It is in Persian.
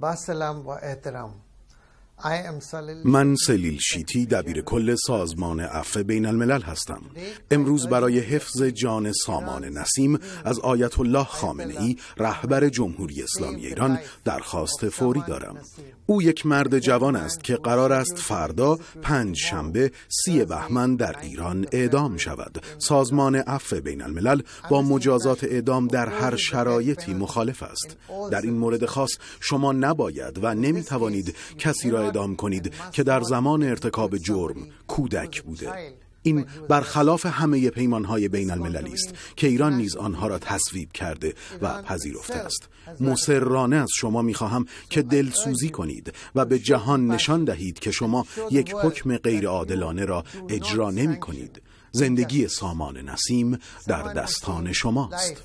بسلام و احترام من سلیل شیتی دبیر کل سازمان عفه بین الملل هستم امروز برای حفظ جان سامان نسیم از آیت الله خامنه ای رهبر جمهوری اسلامی ایران درخواست فوری دارم او یک مرد جوان است که قرار است فردا پنج شنبه سی بهمن در ایران اعدام شود سازمان عفه بین الملل با مجازات اعدام در هر شرایطی مخالف است در این مورد خاص شما نباید و نمی توانید کسی را اعدام کنید که در زمان ارتکاب جرم کودک بوده این برخلاف همه های بین المللی است که ایران نیز آنها را تصویب کرده و پذیرفته است مصرانه از شما خواهم که دلسوزی کنید و به جهان نشان دهید که شما یک حکم عادلانه را اجرا نمی کنید زندگی سامان نسیم در دستان شماست